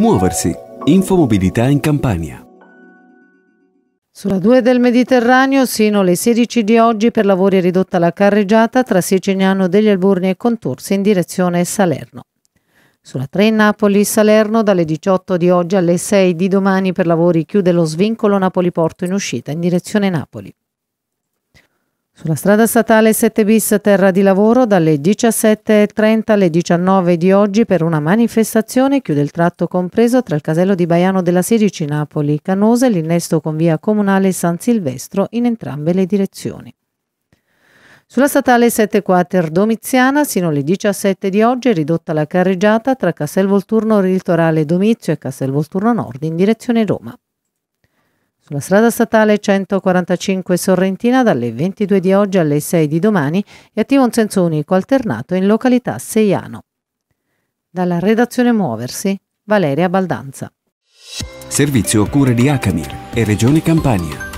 Muoversi. Infomobilità in Campania. Sulla 2 del Mediterraneo, sino alle 16 di oggi, per lavori è ridotta la carreggiata tra Siciliano degli Alburni e Contursi in direzione Salerno. Sulla 3 Napoli-Salerno, dalle 18 di oggi alle 6 di domani, per lavori chiude lo svincolo Napoli-Porto in uscita in direzione Napoli. Sulla strada statale 7 bis Terra di Lavoro dalle 17.30 alle 19 di oggi per una manifestazione chiude il tratto compreso tra il casello di Baiano della 16 Napoli Canosa e l'innesto con via comunale San Silvestro in entrambe le direzioni. Sulla statale 7 Quater Domiziana sino alle 17 di oggi è ridotta la carreggiata tra Castel Volturno Litorale Domizio e Castel Volturno Nord in direzione Roma. Sulla strada statale 145 Sorrentina dalle 22 di oggi alle 6 di domani è attivo un senso unico alternato in località Seiano. Dalla redazione Muoversi, Valeria Baldanza. Servizio a cura di Acamir e Regione Campania.